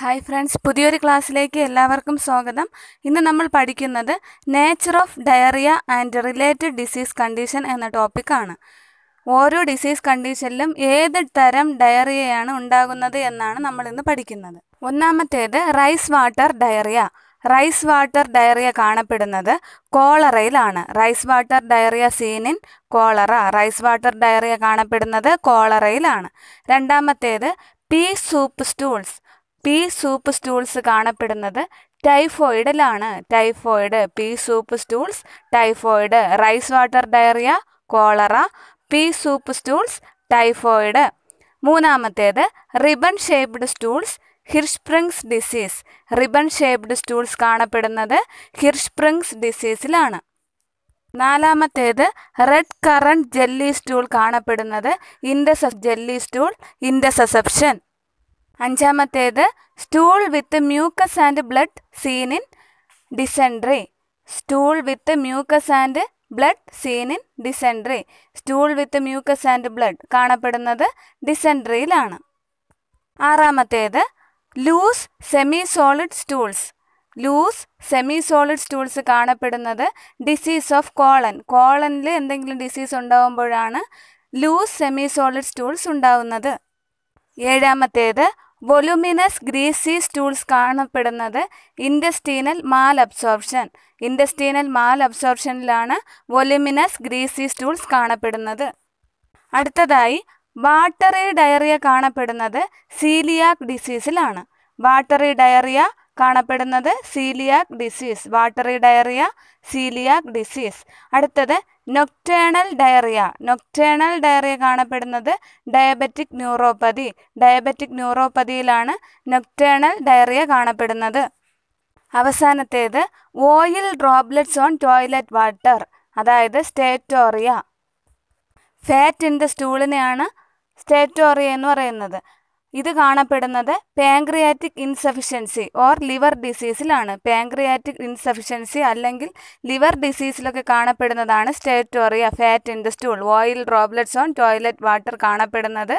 Hi friends പുതിയൊരു ക്ലാസ്സിലേക്ക് എല്ലാവർക്കും സ്വാഗതം ഇന്ന് നമ്മൾ പഠിക്കുന്നത് nature of diarrhoea and related disease condition എന്ന ടോപ്പിക്കാണ് ഓരോ ഡിസീസ് കണ്ടീഷനിലും ഏത് തരം ഡയറിയയാണ് ഉണ്ടാകുന്നത് എന്നാണ് നമ്മൾ ഇന്ന് പഠിക്കുന്നത് ഒന്നാമത്തേത് rice water diarrhoea rice water diarrhoea കാണപ്പെടുന്നത് കോളറയിലാണ് rice water diarrhoea seen in cholera rice water diarrhoea കാണപ്പെടുന്നത് കോളറയിലാണ് രണ്ടാമത്തേത് pea soup stools pea soup stools കാണപ്പെടുന്നത് ടൈഫോയിഡിലാണ് typhoid pea soup stools typhoid rice water diarrhoea cholera pea soup stools typhoid മൂന്നാമത്തേത് ribbon shaped stools Hirschsprung's disease ribbon shaped stools കാണപ്പെടുന്നത് Hirschsprung's ഡിസീസിലാണ് നാലാമത്തേത് red currant jelly stool കാണപ്പെടുന്നത് ഇൻഡസ jelly stool intussusception അഞ്ചാമത്തേത് stool with mucus and blood seen in dysentery stool with mucus and blood seen in dysentery stool with mucus and blood കാണപ്പെടുന്നത് ഡിസെൻട്രിയിലാണ് ആറാമത്തേത് loose semi solid stools loose semi solid stools കാണപ്പെടുന്നത് disease of colon കോളനിൽ എന്തെങ്കിലും disease ഉണ്ടാകുമ്പോഴാണ് loose semi solid stools ഉണ്ടാവുന്നത് ഏഴാമത്തേത് voluminous greasy stools കാണപ്പെടുന്നത് ഇൻഡസ്റ്റീനൽ മാൽ അബ്സോർപ്ഷൻ ഇൻഡസ്റ്റീനൽ മാൽ അബ്സോർപ്ഷനിലാണ് വൊലുമിനസ് ഗ്രീസി സ്റ്റൂൾസ് കാണപ്പെടുന്നത് അടുത്തതായി വാട്ടറി ഡയറിയ കാണപ്പെടുന്നത് സീലിയാക് ഡിസീസിലാണ് വാട്ടറി ഡയറിയ കാണപ്പെടുന്നത് coeliac disease watery diarrhoea coeliac disease അടുത്തത് നൊക്റ്റേണൽ ഡയറിയ നൊക്റ്റേണൽ ഡയറിയ കാണപ്പെടുന്നത് ഡയബറ്റിക് ന്യൂറോപ്പതി ഡയബറ്റിക് ന്യൂറോപ്പതിയിലാണ് നൊക്റ്റേണൽ ഡയറിയ കാണപ്പെടുന്നത് അവസാനത്തേത് oil droplets on toilet water അതായത് സ്റ്റേറ്റോറിയ ഫാറ്റ് ഇൻ ദ സ്റ്റൂളിനെയാണ് സ്റ്റേറ്റോറിയ എന്ന് പറയുന്നത് ഇത് കാണപ്പെടുന്നത് പാങ്ക്രിയാറ്റിക് ഇൻസഫിഷ്യൻസി ഓർ ലിവർ ഡിസീസിലാണ് പാങ്ക്രിയാറ്റിക് ഇൻസഫിഷ്യൻസി അല്ലെങ്കിൽ ലിവർ ഡിസീസിലൊക്കെ കാണപ്പെടുന്നതാണ് steatorrhoea fat in the stool oil droplets on toilet water കാണപ്പെടുന്നത്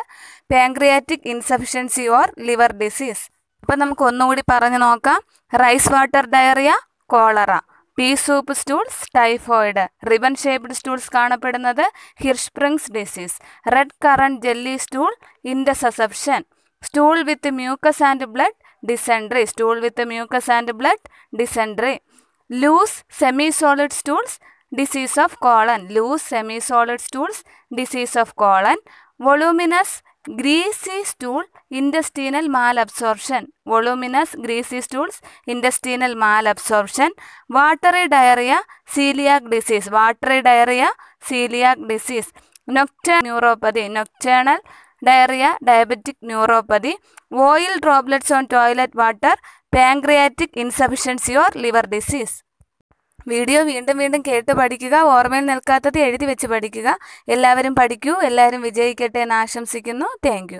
pancreatic insufficiency or liver disease അപ്പം നമുക്ക് ഒന്നുകൂടി പറഞ്ഞു നോക്കാം rice water diarrhoea cholera pea soup stools typhoid ribbon shaped stools കാണപ്പെടുന്നത് Hirschsprung's disease red currant jelly stool intussusception stool with mucus and blood, dysentery. Stool with mucus and blood, dysentery. Loose semi-solid stools, disease of colon. Loose semi-solid stools, disease of colon. Voluminous greasy stool, intestinal malabsorption. Voluminous greasy stools, intestinal malabsorption. Watery diarrhea, celiac disease. Watery diarrhea, celiac disease. Nocturnal neuropathy, nocturnal diarrhoea diabetic neuropathy oil droplets on toilet water pancreatic insufficiency or liver disease video വീണ്ടും വീണ്ടും കേട്ട് പഠിക്കുക ഓർമ്മയിൽ നിൽക്കാത്തത് എഴുതി വെച്ച് പഠിക്കുക എല്ലാവരും പഠിക്കൂ എല്ലാവരും വിജയിക്കട്ടെ എന്ന് ആശംസിക്കുന്നു താങ്ക്